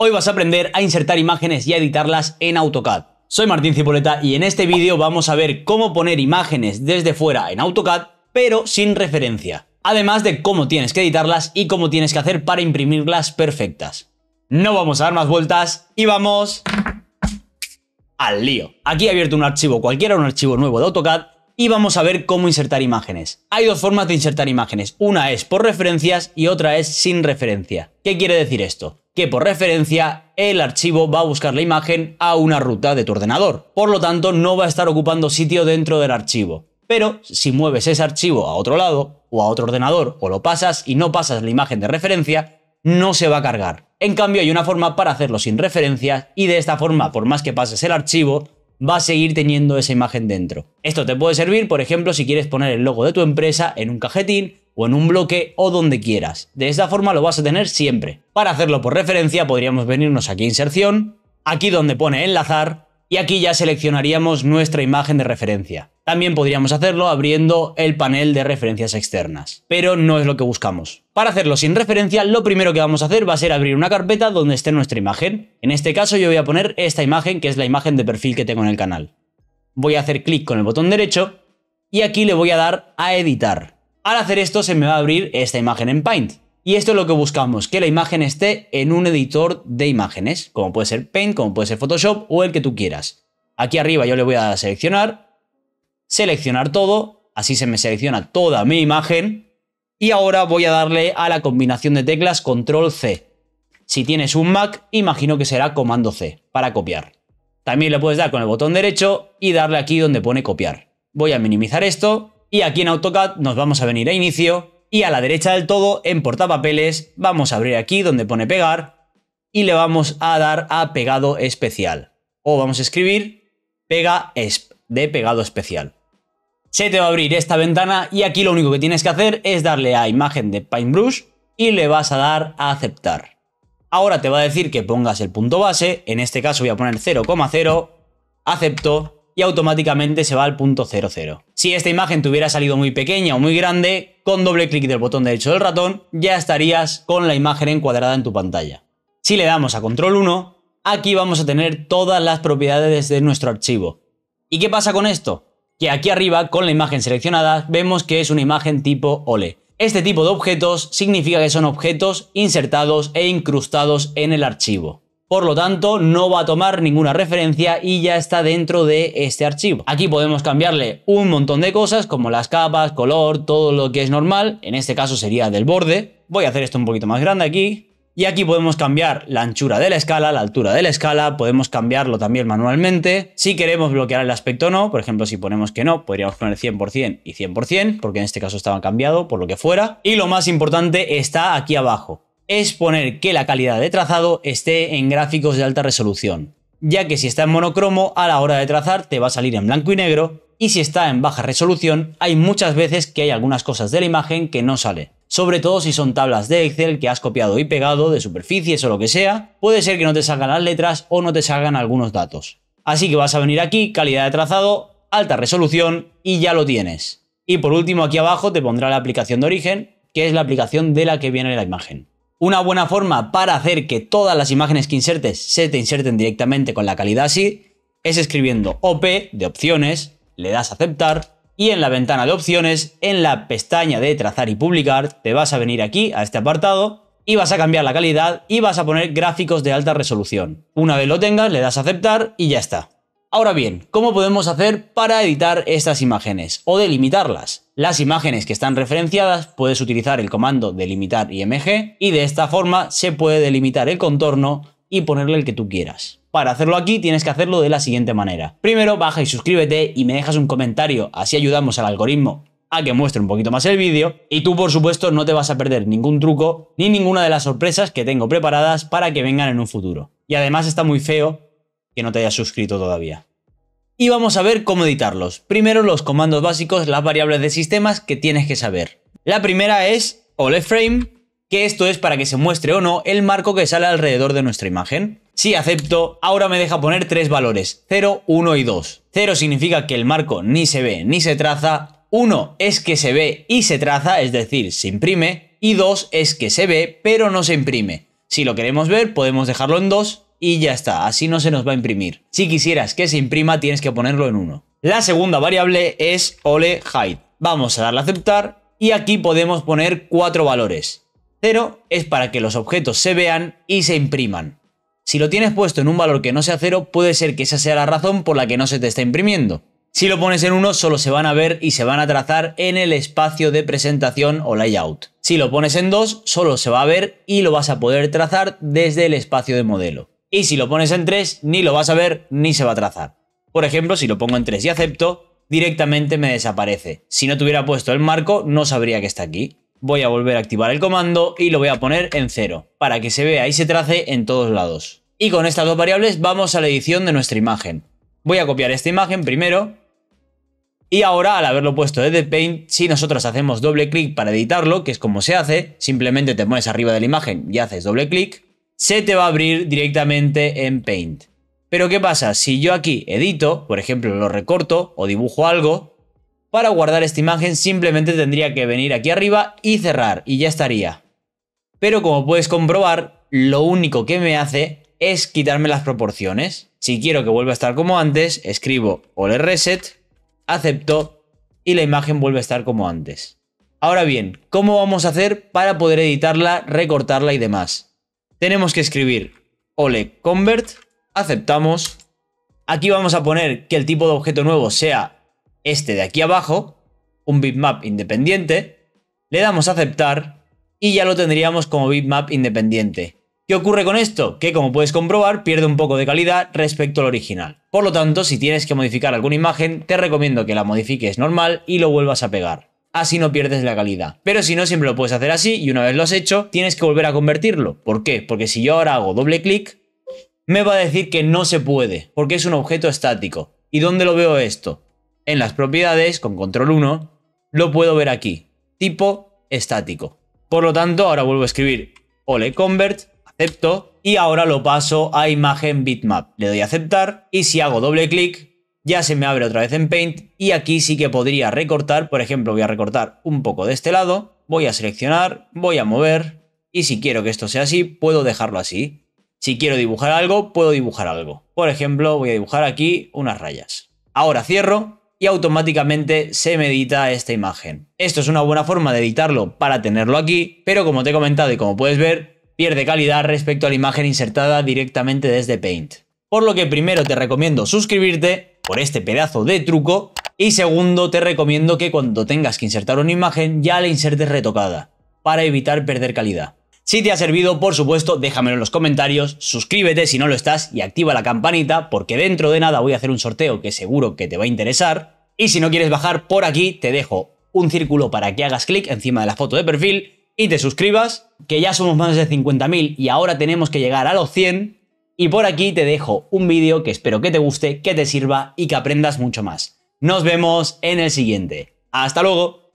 Hoy vas a aprender a insertar imágenes y a editarlas en AutoCAD. Soy Martín Cipoleta y en este vídeo vamos a ver cómo poner imágenes desde fuera en AutoCAD, pero sin referencia. Además de cómo tienes que editarlas y cómo tienes que hacer para imprimirlas perfectas. No vamos a dar más vueltas y vamos al lío. Aquí he abierto un archivo cualquiera, un archivo nuevo de AutoCAD y vamos a ver cómo insertar imágenes. Hay dos formas de insertar imágenes, una es por referencias y otra es sin referencia. ¿Qué quiere decir esto? que por referencia el archivo va a buscar la imagen a una ruta de tu ordenador. Por lo tanto, no va a estar ocupando sitio dentro del archivo. Pero si mueves ese archivo a otro lado o a otro ordenador o lo pasas y no pasas la imagen de referencia, no se va a cargar. En cambio, hay una forma para hacerlo sin referencias y de esta forma, por más que pases el archivo, va a seguir teniendo esa imagen dentro. Esto te puede servir, por ejemplo, si quieres poner el logo de tu empresa en un cajetín o en un bloque o donde quieras. De esta forma lo vas a tener siempre. Para hacerlo por referencia podríamos venirnos aquí a inserción, aquí donde pone enlazar y aquí ya seleccionaríamos nuestra imagen de referencia. También podríamos hacerlo abriendo el panel de referencias externas, pero no es lo que buscamos. Para hacerlo sin referencia, lo primero que vamos a hacer va a ser abrir una carpeta donde esté nuestra imagen. En este caso yo voy a poner esta imagen, que es la imagen de perfil que tengo en el canal. Voy a hacer clic con el botón derecho y aquí le voy a dar a editar. Al hacer esto se me va a abrir esta imagen en Paint. Y esto es lo que buscamos, que la imagen esté en un editor de imágenes, como puede ser Paint, como puede ser Photoshop o el que tú quieras. Aquí arriba yo le voy a seleccionar seleccionar todo, así se me selecciona toda mi imagen y ahora voy a darle a la combinación de teclas control C. Si tienes un Mac, imagino que será comando C para copiar. También le puedes dar con el botón derecho y darle aquí donde pone copiar. Voy a minimizar esto y aquí en AutoCAD nos vamos a venir a inicio y a la derecha del todo en portapapeles vamos a abrir aquí donde pone pegar y le vamos a dar a pegado especial o vamos a escribir pega de pegado especial se te va a abrir esta ventana y aquí lo único que tienes que hacer es darle a imagen de Paintbrush y le vas a dar a aceptar. Ahora te va a decir que pongas el punto base, en este caso voy a poner 0,0, acepto y automáticamente se va al punto 00. Si esta imagen te hubiera salido muy pequeña o muy grande, con doble clic del botón derecho del ratón ya estarías con la imagen encuadrada en tu pantalla. Si le damos a control 1, aquí vamos a tener todas las propiedades de nuestro archivo. ¿Y qué pasa con esto? que aquí arriba con la imagen seleccionada vemos que es una imagen tipo OLE. Este tipo de objetos significa que son objetos insertados e incrustados en el archivo. Por lo tanto, no va a tomar ninguna referencia y ya está dentro de este archivo. Aquí podemos cambiarle un montón de cosas como las capas, color, todo lo que es normal. En este caso sería del borde. Voy a hacer esto un poquito más grande aquí y aquí podemos cambiar la anchura de la escala, la altura de la escala, podemos cambiarlo también manualmente. Si queremos bloquear el aspecto no, por ejemplo, si ponemos que no, podríamos poner 100% y 100%, porque en este caso estaba cambiado, por lo que fuera. Y lo más importante está aquí abajo, es poner que la calidad de trazado esté en gráficos de alta resolución, ya que si está en monocromo, a la hora de trazar te va a salir en blanco y negro, y si está en baja resolución, hay muchas veces que hay algunas cosas de la imagen que no sale sobre todo si son tablas de Excel que has copiado y pegado de superficies o lo que sea, puede ser que no te salgan las letras o no te salgan algunos datos. Así que vas a venir aquí, calidad de trazado, alta resolución y ya lo tienes. Y por último aquí abajo te pondrá la aplicación de origen, que es la aplicación de la que viene la imagen. Una buena forma para hacer que todas las imágenes que insertes se te inserten directamente con la calidad así es escribiendo OP de opciones, le das a aceptar y en la ventana de opciones, en la pestaña de trazar y publicar, te vas a venir aquí a este apartado y vas a cambiar la calidad y vas a poner gráficos de alta resolución. Una vez lo tengas, le das a aceptar y ya está. Ahora bien, ¿cómo podemos hacer para editar estas imágenes o delimitarlas? Las imágenes que están referenciadas puedes utilizar el comando delimitar img y de esta forma se puede delimitar el contorno y ponerle el que tú quieras. Para hacerlo aquí tienes que hacerlo de la siguiente manera. Primero baja y suscríbete y me dejas un comentario, así ayudamos al algoritmo a que muestre un poquito más el vídeo y tú por supuesto no te vas a perder ningún truco ni ninguna de las sorpresas que tengo preparadas para que vengan en un futuro. Y además está muy feo que no te hayas suscrito todavía. Y vamos a ver cómo editarlos. Primero los comandos básicos, las variables de sistemas que tienes que saber. La primera es frame que esto es para que se muestre o no el marco que sale alrededor de nuestra imagen. Si acepto, ahora me deja poner tres valores, 0, 1 y 2. 0 significa que el marco ni se ve ni se traza, 1 es que se ve y se traza, es decir, se imprime, y 2 es que se ve pero no se imprime. Si lo queremos ver, podemos dejarlo en 2 y ya está, así no se nos va a imprimir. Si quisieras que se imprima, tienes que ponerlo en 1. La segunda variable es ole height. Vamos a darle a aceptar y aquí podemos poner cuatro valores. 0 es para que los objetos se vean y se impriman. Si lo tienes puesto en un valor que no sea cero, puede ser que esa sea la razón por la que no se te está imprimiendo. Si lo pones en 1, solo se van a ver y se van a trazar en el espacio de presentación o layout. Si lo pones en 2, solo se va a ver y lo vas a poder trazar desde el espacio de modelo. Y si lo pones en 3, ni lo vas a ver ni se va a trazar. Por ejemplo, si lo pongo en 3 y acepto, directamente me desaparece. Si no tuviera puesto el marco, no sabría que está aquí. Voy a volver a activar el comando y lo voy a poner en 0, para que se vea y se trace en todos lados. Y con estas dos variables vamos a la edición de nuestra imagen. Voy a copiar esta imagen primero. Y ahora, al haberlo puesto desde Paint, si nosotros hacemos doble clic para editarlo, que es como se hace, simplemente te pones arriba de la imagen y haces doble clic, se te va a abrir directamente en Paint. Pero ¿qué pasa? Si yo aquí edito, por ejemplo, lo recorto o dibujo algo, para guardar esta imagen simplemente tendría que venir aquí arriba y cerrar y ya estaría. Pero como puedes comprobar, lo único que me hace es quitarme las proporciones. Si quiero que vuelva a estar como antes, escribo ole reset, acepto y la imagen vuelve a estar como antes. Ahora bien, ¿cómo vamos a hacer para poder editarla, recortarla y demás? Tenemos que escribir ole convert, aceptamos. Aquí vamos a poner que el tipo de objeto nuevo sea este de aquí abajo, un bitmap independiente. Le damos a aceptar y ya lo tendríamos como bitmap independiente. ¿Qué ocurre con esto? Que como puedes comprobar pierde un poco de calidad respecto al original. Por lo tanto, si tienes que modificar alguna imagen, te recomiendo que la modifiques normal y lo vuelvas a pegar. Así no pierdes la calidad. Pero si no, siempre lo puedes hacer así y una vez lo has hecho, tienes que volver a convertirlo. ¿Por qué? Porque si yo ahora hago doble clic, me va a decir que no se puede, porque es un objeto estático. ¿Y dónde lo veo esto? En las propiedades, con control 1, lo puedo ver aquí. Tipo estático. Por lo tanto, ahora vuelvo a escribir ole convert acepto y ahora lo paso a imagen bitmap. Le doy a aceptar y si hago doble clic ya se me abre otra vez en Paint y aquí sí que podría recortar, por ejemplo voy a recortar un poco de este lado, voy a seleccionar, voy a mover y si quiero que esto sea así puedo dejarlo así. Si quiero dibujar algo, puedo dibujar algo. Por ejemplo, voy a dibujar aquí unas rayas. Ahora cierro y automáticamente se me edita esta imagen. Esto es una buena forma de editarlo para tenerlo aquí, pero como te he comentado y como puedes ver, pierde calidad respecto a la imagen insertada directamente desde Paint. Por lo que primero te recomiendo suscribirte por este pedazo de truco y segundo te recomiendo que cuando tengas que insertar una imagen ya la insertes retocada para evitar perder calidad. Si te ha servido, por supuesto, déjamelo en los comentarios, suscríbete si no lo estás y activa la campanita porque dentro de nada voy a hacer un sorteo que seguro que te va a interesar. Y si no quieres bajar por aquí, te dejo un círculo para que hagas clic encima de la foto de perfil y te suscribas, que ya somos más de 50.000 y ahora tenemos que llegar a los 100. Y por aquí te dejo un vídeo que espero que te guste, que te sirva y que aprendas mucho más. Nos vemos en el siguiente. Hasta luego.